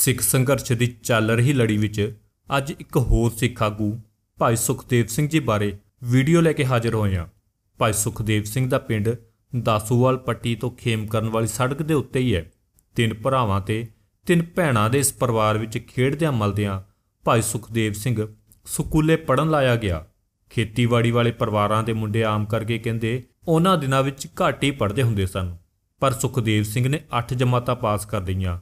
ਸਿੱਖ ਸੰਘਰਸ਼ ਦੀ ਚੱਲ ਰਹੀ ਲੜੀ ਵਿੱਚ ਅੱਜ ਇੱਕ ਹੋਰ ਸਿੱਖ ਆਗੂ ਭਾਈ ਸੁਖਦੇਵ ਸਿੰਘ ਜੀ ਬਾਰੇ ਵੀਡੀਓ ਲੈ ਕੇ ਹਾਜ਼ਰ ਹੋਏ ਹਾਂ ਭਾਈ ਸੁਖਦੇਵ ਸਿੰਘ ਦਾ ਪਿੰਡ ਦਾਸੂਵਾਲ ਪੱਟੀ ਤੋਂ ਖੇਮ ਕਰਨ ਵਾਲੀ ਸੜਕ ਦੇ ਉੱਤੇ ਹੀ ਹੈ ਤਿੰਨ ਭਰਾਵਾਂ ਤੇ ਤਿੰਨ ਭੈਣਾਂ ਦੇ ਇਸ ਪਰਿਵਾਰ ਵਿੱਚ ਖੇਡਦਿਆਂ ਮਲਦਿਆਂ ਭਾਈ ਸੁਖਦੇਵ ਸਿੰਘ ਸਕੂਲੇ ਪੜਨ ਲਾਇਆ ਗਿਆ ਖੇਤੀਬਾੜੀ ਵਾਲੇ ਪਰਿਵਾਰਾਂ ਦੇ ਮੁੰਡੇ ਆਮ ਕਰਕੇ ਕਹਿੰਦੇ ਉਹਨਾਂ ਦਿਨਾਂ ਵਿੱਚ ਘਾਟੀ ਪੜਦੇ ਹੁੰਦੇ ਸਨ ਪਰ ਸੁਖਦੇਵ ਸਿੰਘ ਨੇ 8 ਜਮਾਤਾਂ ਪਾਸ ਕਰ ਲਈਆਂ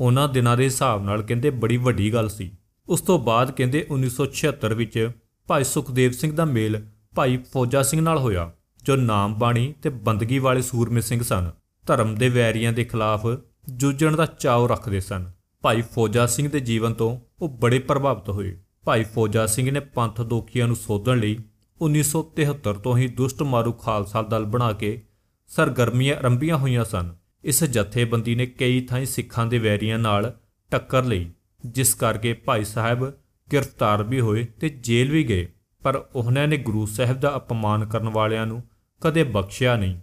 ਉਹਨਾਂ ਦਿਨਾਂ ਦੇ ਹਿਸਾਬ ਨਾਲ ਕਹਿੰਦੇ ਬੜੀ ਵੱਡੀ ਗੱਲ ਸੀ ਉਸ ਤੋਂ ਬਾਅਦ ਕਹਿੰਦੇ 1976 ਵਿੱਚ ਭਾਈ ਸੁਖਦੇਵ ਸਿੰਘ ਦਾ ਮੇਲ ਭਾਈ ਫੌਜਾ ਸਿੰਘ ਨਾਲ ਹੋਇਆ ਜੋ ਨਾਮ ਬਾਣੀ ਤੇ ਬੰਦਗੀ ਵਾਲੇ ਸੂਰਮੇ ਸਿੰਘ ਸਨ ਧਰਮ ਦੇ ਵੈਰੀਆਂ ਦੇ ਖਿਲਾਫ ਜੂਝਣ ਦਾ ਚਾਅ ਰੱਖਦੇ ਸਨ ਭਾਈ ਫੌਜਾ ਸਿੰਘ ਦੇ ਜੀਵਨ ਤੋਂ ਉਹ ਬੜੇ ਪ੍ਰਭਾਵਿਤ ਹੋਏ ਭਾਈ ਫੌਜਾ ਸਿੰਘ ਨੇ ਪੰਥ ਦੋਖੀਆਂ ਨੂੰ ਸੋਧਣ ਲਈ 1973 ਤੋਂ ਹੀ ਦੁਸ਼ਟ ਮਾਰੂ ਖਾਲਸਾ ਦਲ ਬਣਾ ਕੇ ਸਰਗਰਮੀਆਂ ਆਰੰਭੀਆਂ ਹੋਈਆਂ ਸਨ ਇਸ ਜਥੇਬੰਦੀ ਨੇ ਕਈ ਥਾਂ ਸਿੱਖਾਂ ਦੇ ਵੈਰੀਆਂ ਨਾਲ ਟੱਕਰ ਲਈ ਜਿਸ ਕਰਕੇ ਭਾਈ ਸਾਹਿਬ ਗ੍ਰਿਫਤਾਰ ਵੀ ਹੋਏ ਤੇ ਜੇਲ੍ਹ ਵੀ ਗਏ ਪਰ ਉਹਨਾਂ ਨੇ ਗੁਰੂ ਸਾਹਿਬ ਦਾ ਅਪਮਾਨ ਕਰਨ ਵਾਲਿਆਂ ਨੂੰ ਕਦੇ ਬਖਸ਼ਿਆ ਨਹੀਂ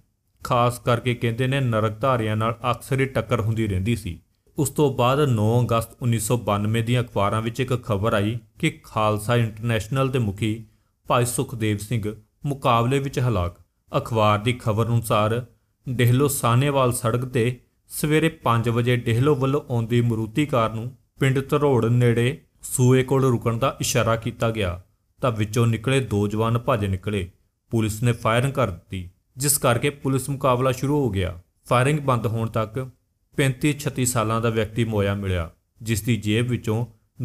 ਖਾਸ ਕਰਕੇ ਕਹਿੰਦੇ ਨੇ ਨਰਕ ਧਾਰਿਆਂ ਨਾਲ ਅਕਸਰ ਹੀ ਟੱਕਰ ਹੁੰਦੀ ਰਹਿੰਦੀ ਸੀ ਉਸ ਤੋਂ ਬਾਅਦ 9 ਅਗਸਤ 1992 ਦੀਆਂ ਅਖਬਾਰਾਂ ਵਿੱਚ ਇੱਕ ਖਬਰ ਆਈ ਕਿ ਖਾਲਸਾ ਇੰਟਰਨੈਸ਼ਨਲ ਦੇ ਮੁਖੀ ਭਾਈ ਸੁਖਦੇਵ ਸਿੰਘ ਮੁਕਾਬਲੇ ਵਿੱਚ ਹਲਾਕ ਅਖਬਾਰ ਦੀ ਖਬਰ ਅਨੁਸਾਰ ਡੇਹਲੋ ਸਾਨੇਵਾਲ ਸੜਕ ਤੇ ਸਵੇਰੇ 5 ਵਜੇ ਡੇਹਲੋ ਵੱਲੋਂ ਆਉਂਦੀ ਮਰੂਤੀ ਕਾਰ ਨੂੰ ਪਿੰਡ ਧਰੋੜ ਨੇੜੇ ਸੂਏ ਕੋਲ ਰੁਕਣ ਦਾ ਇਸ਼ਾਰਾ ਕੀਤਾ ਗਿਆ ਤਾਂ ਵਿੱਚੋਂ ਨਿਕਲੇ ਦੋ ਜਵਾਨ ਭੱਜ ਨਿਕਲੇ ਪੁਲਿਸ ਨੇ ਫਾਇਰਿੰਗ ਕਰ ਦਿੱਤੀ ਜਿਸ ਕਰਕੇ ਪੁਲਿਸ ਮੁਕਾਬਲਾ ਸ਼ੁਰੂ ਹੋ ਗਿਆ ਫਾਇਰਿੰਗ ਬੰਦ ਹੋਣ ਤੱਕ 35-36 ਸਾਲਾਂ ਦਾ ਵਿਅਕਤੀ ਮੋਇਆ ਮਿਲਿਆ ਜਿਸ ਦੀ ਜੇਬ ਵਿੱਚੋਂ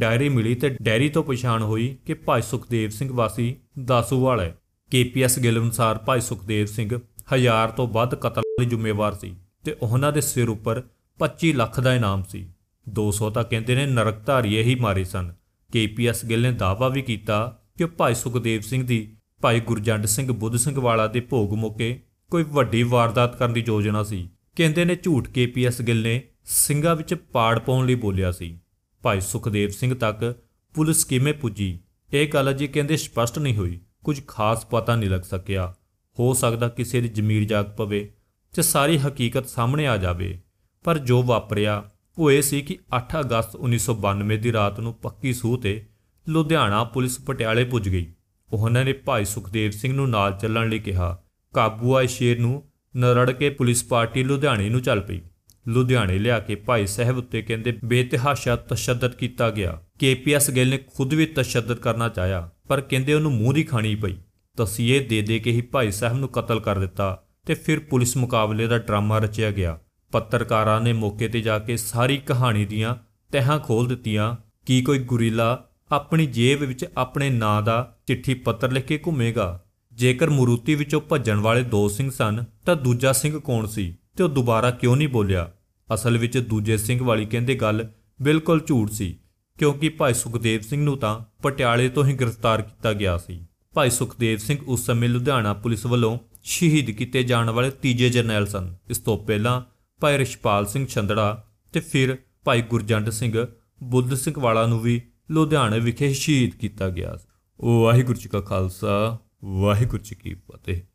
ਡਾਇਰੀ ਮਿਲੀ ਤੇ ਡਾਇਰੀ ਤੋਂ ਪਛਾਣ ਹੋਈ ਕਿ ਭਾਈ ਸੁਖਦੇਵ ਸਿੰਘ ਵਾਸੀ ਦਾਸੂਵਾਲ ਹੈ ਕੇਪੀਐਸ ਗਿੱਲ ਅਨੁਸਾਰ ਭਾਈ ਸੁਖਦੇਵ ਸਿੰਘ ਹਜ਼ਾਰ ਤੋਂ ਵੱਧ ਕਤਲ ਦੇ ਜ਼ਿੰਮੇਵਾਰ ਸੀ ਤੇ ਉਹਨਾਂ ਦੇ ਸਿਰ ਉੱਪਰ 25 ਲੱਖ ਦਾ ਇਨਾਮ ਸੀ 200 ਤਾਂ ਕਹਿੰਦੇ ਨੇ ਨਰਕਧਾਰੀ ਇਹੀ ਮਾਰੇ ਸਨ ਕੇਪੀਐਸ ਗਿੱਲ ਨੇ ਦਾਅਵਾ ਵੀ ਕੀਤਾ ਕਿ ਭਾਈ ਸੁਖਦੇਵ ਸਿੰਘ ਦੀ ਭਾਈ ਗੁਰਜੰਡ ਸਿੰਘ ਬੁੱਧ ਸਿੰਘ ਵਾਲਾ ਦੇ ਭੋਗ ਮੋਕੇ ਕੋਈ ਵੱਡੀ ਵਾਰਦਾਤ ਕਰਨ ਦੀ ਯੋਜਨਾ ਸੀ ਕਹਿੰਦੇ ਨੇ ਝੂਠ ਕੇਪੀਐਸ ਗਿੱਲ ਨੇ ਸਿੰਘਾਂ ਵਿੱਚ ਪਾੜ ਪਾਉਣ ਲਈ ਬੋਲਿਆ ਸੀ ਭਾਈ ਸੁਖਦੇਵ ਸਿੰਘ ਤੱਕ ਪੁਲਿਸ ਕਿਵੇਂ ਪੁੱਜੀ ਇਹ ਗੱਲ ਜੀ ਕਹਿੰਦੇ ਸਪਸ਼ਟ ਨਹੀਂ ਹੋਈ ਕੁਝ ਖਾਸ ਪਤਾ ਨਹੀਂ ਲੱਗ ਸਕਿਆ ਹੋ ਸਕਦਾ ਕਿਸੇ ਦੀ ਜ਼ਮੀਰ ਜਾਗ ਪਵੇ 'ਚ ਸਾਰੀ ਹਕੀਕਤ ਸਾਹਮਣੇ ਆ ਜਾਵੇ ਪਰ ਜੋ ਵਾਪਰਿਆ ਉਹ ਇਹ ਸੀ ਕਿ 8 ਅਗਸਤ 1992 ਦੀ ਰਾਤ ਨੂੰ ਪੱਕੀ ਸੂਹ ਤੇ ਲੁਧਿਆਣਾ ਪੁਲਿਸ ਪਟਿਆਲੇ ਪੁੱਜ ਗਈ ਉਹਨਾਂ ਨੇ ਭਾਈ ਸੁਖਦੇਵ ਸਿੰਘ ਨੂੰ ਨਾਲ ਚੱਲਣ ਲਈ ਕਿਹਾ ਕਾਬੂ ਆਏ ਸ਼ੇਰ ਨੂੰ ਨਰੜ ਕੇ ਪੁਲਿਸ ਪਾਰਟੀ ਲੁਧਿਆਣੇ ਨੂੰ ਚੱਲ ਪਈ ਲੁਧਿਆਣੇ ਲਿਆ ਕੇ ਭਾਈ ਸਾਹਿਬ ਉੱਤੇ ਕਹਿੰਦੇ ਬੇਤਹਾਸ਼ਾ ਤਸ਼ੱਦਦ ਕੀਤਾ ਗਿਆ ਕੇਪੀਐਸ ਗਿੱਲ ਨੇ ਖੁਦ ਵੀ ਤਸ਼ੱਦਦ ਕਰਨਾ ਚਾਹਿਆ ਪਰ ਕਹਿੰਦੇ ਉਹਨੂੰ ਮੂੰਹ ਦੀ ਖਾਣੀ ਪਈ ਤਸੀਹੇ ਦੇ ਦੇ ਕੇ ਹੀ ਭਾਈ ਸਾਹਿਬ ਨੂੰ ਕਤਲ ਕਰ ਦਿੱਤਾ ਤੇ ਫਿਰ ਪੁਲਿਸ ਮੁਕਾਬਲੇ ਦਾ ਡਰਾਮਾ ਰਚਿਆ ਗਿਆ ਪੱਤਰਕਾਰਾਂ ਨੇ ਮੌਕੇ ਤੇ ਜਾ ਕੇ ਸਾਰੀ ਕਹਾਣੀ ਦੀਆਂ ਤਹਾਂ ਖੋਲ ਦਿੱਤੀਆਂ ਕੀ ਕੋਈ ਗੁਰੀਲਾ ਆਪਣੀ ਜੇਬ ਵਿੱਚ ਆਪਣੇ ਨਾਂ ਦਾ ਚਿੱਠੀ ਪੱਤਰ ਲਿਖ ਕੇ ਘੁੰਮੇਗਾ ਜੇਕਰ ਮਰੂਤੀ ਵਿੱਚੋਂ ਭੱਜਣ ਵਾਲੇ ਦੋ ਸਿੰਘ ਸਨ ਤਾਂ ਦੂਜਾ ਸਿੰਘ ਕੌਣ ਸੀ ਤੇ ਉਹ ਦੁਬਾਰਾ ਕਿਉਂ ਨਹੀਂ ਬੋਲਿਆ ਅਸਲ ਵਿੱਚ ਦੂਜੇ ਸਿੰਘ ਵਾਲੀ ਕਹਿੰਦੇ ਗੱਲ ਬਿਲਕੁਲ ਝੂਠ ਸੀ ਕਿਉਂਕਿ ਭਾਈ ਸੁਖਦੇਵ ਸਿੰਘ ਨੂੰ ਤਾਂ ਪਟਿਆਲੇ ਤੋਂ ਹੀ ਗ੍ਰਿਫਤਾਰ ਕੀਤਾ ਗਿਆ ਸੀ ਭਾਈ ਸੁਖਦੇਵ ਸਿੰਘ ਉਸ ਸਮੇਂ ਲੁਧਿਆਣਾ ਪੁਲਿਸ ਵੱਲੋਂ ਸ਼ਹੀਦ ਕੀਤੇ ਜਾਣ ਵਾਲੇ ਤੀਜੇ ਜਰਨੈਲ ਸਨ ਇਸ ਤੋਂ ਪਹਿਲਾਂ ਭਾਈ ਰਿਸ਼ਪਾਲ ਸਿੰਘ ਛੰਦੜਾ ਤੇ ਫਿਰ ਭਾਈ ਗੁਰਜੰਡ ਸਿੰਘ ਬੁੱਧ ਸਿੰਘ ਵਾਲਾ ਨੂੰ ਵੀ ਲੁਧਿਆਣੇ ਵਿਖੇ ਸ਼ਹੀਦ ਕੀਤਾ ਗਿਆ ਵਾਹਿਗੁਰੂ ਜੀ ਕਾ ਖਾਲਸਾ ਵਾਹਿਗੁਰੂ ਜੀ ਕੀ ਫਤਿਹ